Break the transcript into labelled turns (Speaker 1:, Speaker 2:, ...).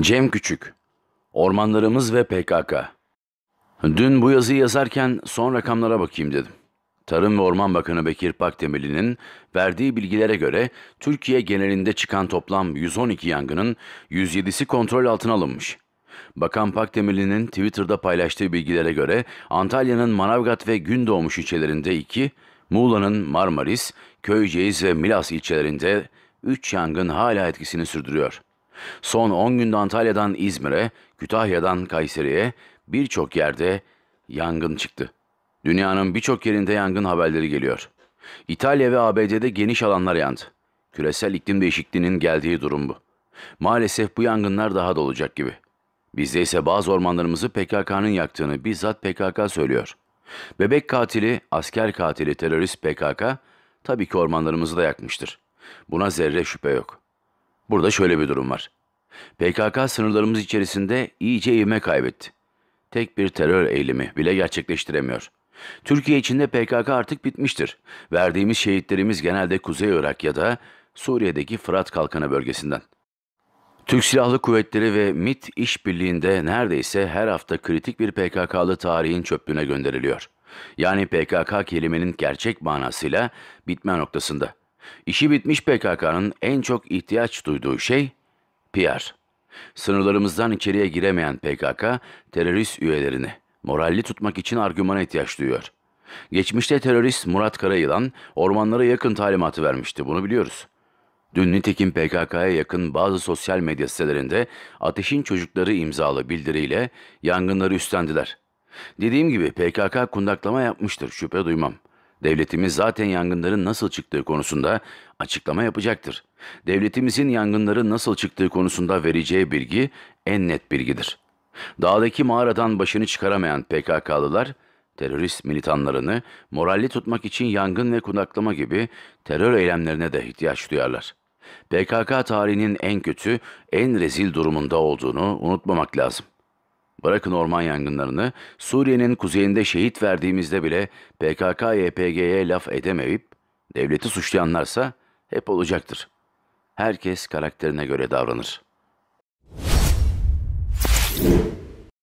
Speaker 1: Cem Küçük, Ormanlarımız ve PKK. Dün bu yazıyı yazarken son rakamlara bakayım dedim. Tarım ve Orman Bakanı Bekir Pakdemirli'nin verdiği bilgilere göre Türkiye genelinde çıkan toplam 112 yangının 107'si kontrol altına alınmış. Bakan Pakdemirli'nin Twitter'da paylaştığı bilgilere göre Antalya'nın Manavgat ve Gündoğmuş ilçelerinde 2, Muğla'nın Marmaris, Köyceğiz ve Milas ilçelerinde 3 yangın hala etkisini sürdürüyor. Son 10 günde Antalya'dan İzmir'e, Kütahya'dan Kayseri'ye birçok yerde yangın çıktı. Dünyanın birçok yerinde yangın haberleri geliyor. İtalya ve ABD'de geniş alanlar yandı. Küresel iklim değişikliğinin geldiği durum bu. Maalesef bu yangınlar daha da olacak gibi. Bizde ise bazı ormanlarımızı PKK'nın yaktığını bizzat PKK söylüyor. Bebek katili, asker katili terörist PKK tabii ki ormanlarımızı da yakmıştır. Buna zerre şüphe yok. Burada şöyle bir durum var. PKK sınırlarımız içerisinde iyice ivme kaybetti. Tek bir terör eylemi bile gerçekleştiremiyor. Türkiye içinde PKK artık bitmiştir. Verdiğimiz şehitlerimiz genelde Kuzey Irak ya da Suriye'deki Fırat Kalkanı bölgesinden. Türk Silahlı Kuvvetleri ve MIT işbirliğinde neredeyse her hafta kritik bir PKK'lı tarihin çöplüğüne gönderiliyor. Yani PKK kelimenin gerçek manasıyla bitme noktasında. İşi bitmiş PKK'nın en çok ihtiyaç duyduğu şey PR. Sınırlarımızdan içeriye giremeyen PKK, terörist üyelerini moralli tutmak için argümana ihtiyaç duyuyor. Geçmişte terörist Murat Karayılan ormanlara yakın talimatı vermişti, bunu biliyoruz. Dün nitekim PKK'ya yakın bazı sosyal medya sitelerinde Ateşin Çocukları imzalı bildiriyle yangınları üstlendiler. Dediğim gibi PKK kundaklama yapmıştır, şüphe duymam. Devletimiz zaten yangınların nasıl çıktığı konusunda açıklama yapacaktır. Devletimizin yangınların nasıl çıktığı konusunda vereceği bilgi en net bilgidir. Dağdaki mağaradan başını çıkaramayan PKK'lılar, terörist militanlarını moralli tutmak için yangın ve kunaklama gibi terör eylemlerine de ihtiyaç duyarlar. PKK tarihinin en kötü, en rezil durumunda olduğunu unutmamak lazım. Bırakın orman yangınlarını, Suriye'nin kuzeyinde şehit verdiğimizde bile PKK-YPG'ye laf edemeyip, devleti suçlayanlarsa hep olacaktır. Herkes karakterine göre davranır.